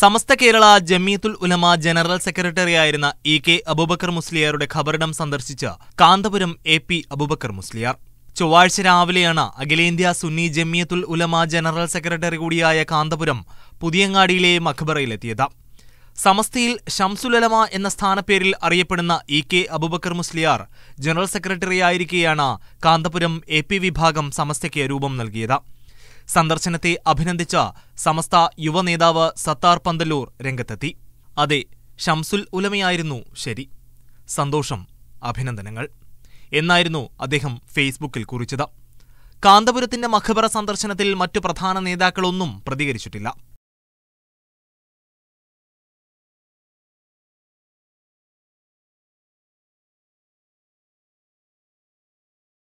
സമസ്ത Kerala Jamiyyathul Ulama general സെക്രട്ടറിയായിരുന്ന E K Abubakar മുസ്ലിയാരുടെ ഖബറിടം സന്ദർശിച്ച് കാന്തപുരം എ പി അബൂബക്കർ മുസ്ലിയാർ ചൊവ്വാഴ്ച രാവിലെയാണ് അഖിലേന്ത്യാ സുന്നി ജമിയത്തുൽ ഉലമ ജനറൽ സെക്രട്ടറി കൂടിയായ കാന്തപുരം പുതിയങ്ങാടിയിലെ മഖബറയിലെത്തിയത് സമസ്തയിൽ ഷംസുലമ എന്ന സ്ഥാനപ്പേരിൽ അറിയപ്പെടുന്ന E K Abubakar Musliyar general സെക്രട്ടറിയായിരിക്കെയാണ് കാന്തപുരം എ പി വിഭാഗം സമസ്തയ്ക്ക് രൂപം നൽകിയത് സന്ദർശനത്തെ അഭിനന്ദിച്ച സമസ്ത യുവനേതാവ് സത്താർ പന്തല്ലൂർ രംഗത്തെത്തി അതെ ഷംസുൽ ഉലമയായിരുന്നു ശരി സന്തോഷം അഭിനന്ദനങ്ങൾ എന്നായിരുന്നു അദ്ദേഹം ഫേസ്ബുക്കിൽ കുറിച്ചത് കാന്തപുരത്തിന്റെ മഖബറ സന്ദർശനത്തിൽ മറ്റു പ്രധാന നേതാക്കളൊന്നും പ്രതികരിച്ചിട്ടില്ല